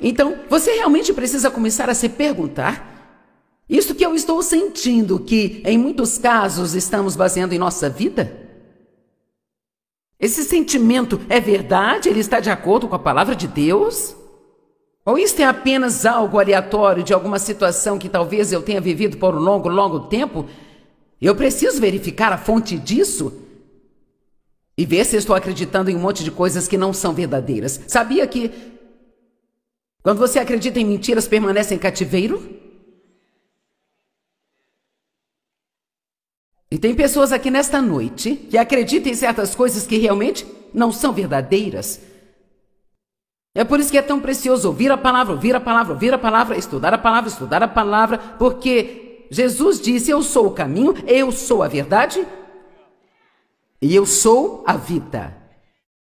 Então, você realmente precisa começar a se perguntar isso que eu estou sentindo, que em muitos casos estamos baseando em nossa vida? Esse sentimento é verdade? Ele está de acordo com a palavra de Deus? Ou isto é apenas algo aleatório de alguma situação que talvez eu tenha vivido por um longo, longo tempo? Eu preciso verificar a fonte disso e ver se estou acreditando em um monte de coisas que não são verdadeiras. Sabia que quando você acredita em mentiras, permanece em cativeiro? E tem pessoas aqui nesta noite que acreditam em certas coisas que realmente não são verdadeiras. É por isso que é tão precioso ouvir a palavra, ouvir a palavra, ouvir a palavra, estudar a palavra, estudar a palavra, porque Jesus disse: Eu sou o caminho, eu sou a verdade e eu sou a vida.